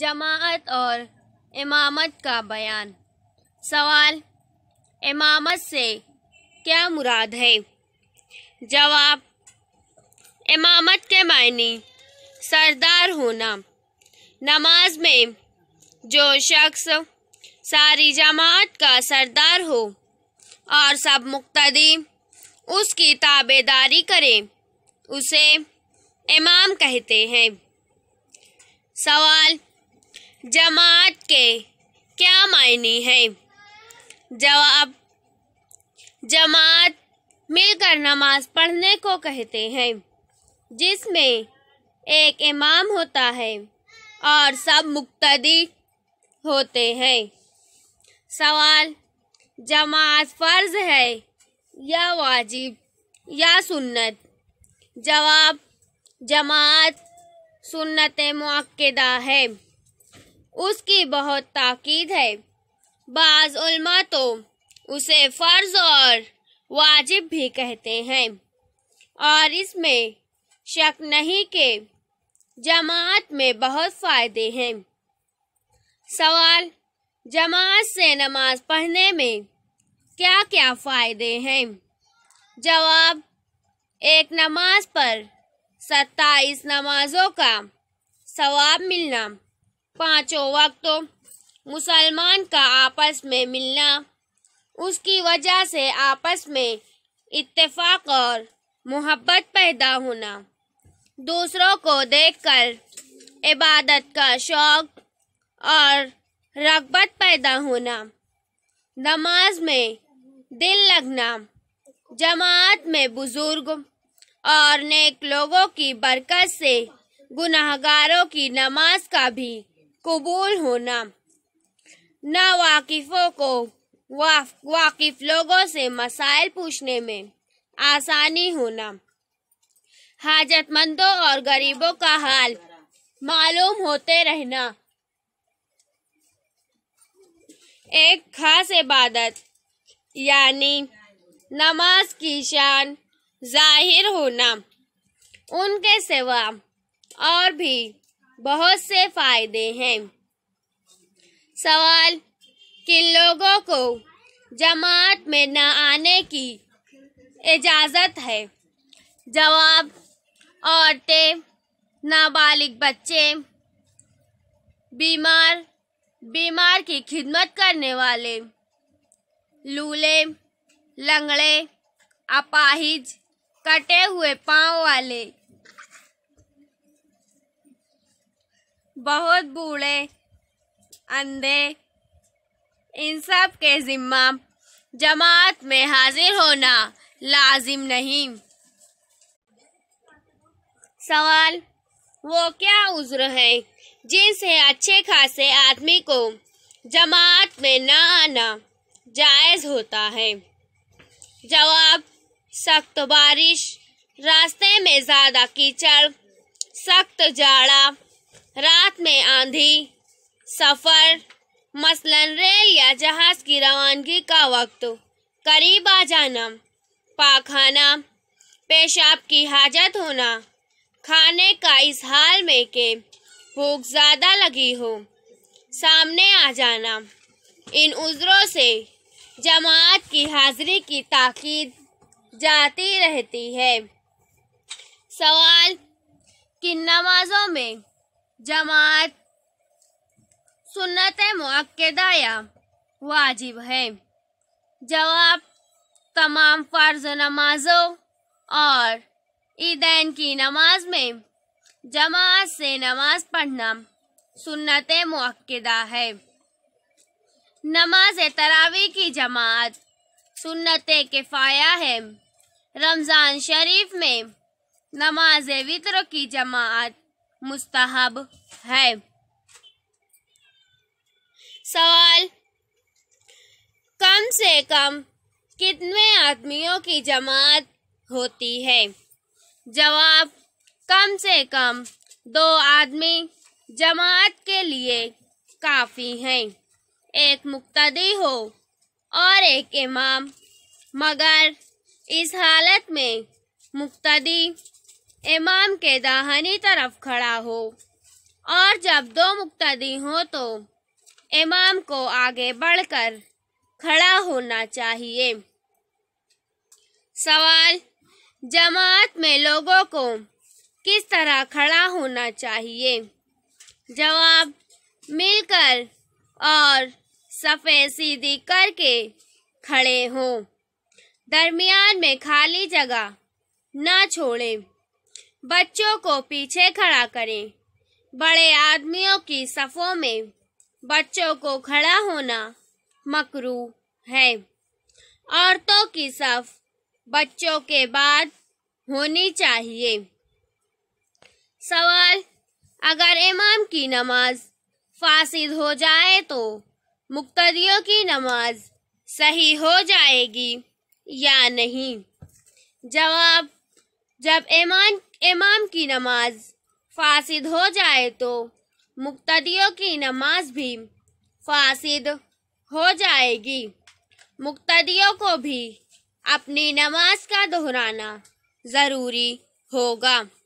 जमात और इमामत का बयान सवाल इमामत से क्या मुराद है जवाब इमामत के मायने सरदार होना नमाज में जो शख्स सारी जमात का सरदार हो और सब मुक्तदी उसकी ताबेदारी करें उसे इमाम कहते हैं सवाल जमात के क्या मायने हैं जवाब जमात मिलकर नमाज पढ़ने को कहते हैं जिसमें एक इमाम होता है और सब मुक्तदी होते हैं सवाल जमात फ़र्ज है या वाजिब या सुन्नत जवाब जमात सुन्नत मक्दा है उसकी बहुत ताकीद है बाज़ तो उसे फ़र्ज़ और वाजिब भी कहते हैं और इसमें शक नहीं के जमात में बहुत फ़ायदे हैं सवाल जमात से नमाज पढ़ने में क्या क्या फ़ायदे हैं जवाब एक नमाज पर सत्ताईस नमाजों का सवाब मिलना पांचों वक्तों मुसलमान का आपस में मिलना उसकी वजह से आपस में इत्तेफाक और मोहब्बत पैदा होना दूसरों को देखकर इबादत का शौक और रगबत पैदा होना नमाज में दिल लगना जमात में बुजुर्ग और नेक लोगों की बरकत से गुनाहगारों की नमाज का भी कबूल होना नावाकिफों को वाकिफ लोगों से मसाइल पूछने में आसानी होना हाजतमंदों और गरीबों का हाल मालूम होते रहना एक खास इबादत यानी नमाज की शान जाहिर होना उनके सिवा और भी बहुत से फायदे हैं सवाल किन लोगों को जमात में न आने की इजाज़त है जवाब औरतें नाबालिग बच्चे बीमार बीमार की खिदमत करने वाले लूले लंगड़े अपाहिज कटे हुए पांव वाले बहुत बूढ़े अंधे इन सब के ज़िम्मा जमात में हाजिर होना लाजिम नहीं सवाल वो क्या उज्र है जिनसे अच्छे खासे आदमी को जमात में न आना जायज़ होता है जवाब सख्त बारिश रास्ते में ज़्यादा कीचड़ सख्त जाड़ा रात में आंधी सफ़र मसलन रेल या जहाज़ की रवानगी का वक्त करीब आ जाना पाखाना पेशाब की हाजत होना खाने का इस हाल में के भूख ज़्यादा लगी हो सामने आ जाना इन उज़रों से जमात की हाज़िरी की ताकीद जाती रहती है सवाल कि नमाज़ों में जमात सुन्नत या वाजिब है जवाब तमाम फ़र्ज नमाजों और ईदैन की नमाज में जमात से नमाज पढ़ना सुन्नत मक्केदा है नमाज तरावी की जमात सुन्नत किफ़ाया है रमज़ान शरीफ में नमाज वितर की जमात मुस्तहब है सवाल कम से कम कितने आदमियों की जमात होती है जवाब कम से कम दो आदमी जमात के लिए काफ़ी हैं एक मुक्तदी हो और एक इमाम मगर इस हालत में मुक्तदी इमाम के दाहनी तरफ खड़ा हो और जब दो मुक्तदी हो तो इमाम को आगे बढ़कर खड़ा होना चाहिए सवाल जमात में लोगों को किस तरह खड़ा होना चाहिए जवाब मिलकर और सफ़े सीधी करके खड़े हों दरमियान में खाली जगह ना छोड़ें बच्चों को पीछे खड़ा करें बड़े आदमियों की सफ़ों में बच्चों को खड़ा होना मकरू है औरतों की सफ़ बच्चों के बाद होनी चाहिए सवाल अगर इमाम की नमाज फासिद हो जाए तो मुक्तदियों की नमाज सही हो जाएगी या नहीं जवाब जब ईमान इमाम की नमाज फासिद हो जाए तो मुक्तदियों की नमाज भी फासिद हो जाएगी मुक्तदियों को भी अपनी नमाज का दोहराना ज़रूरी होगा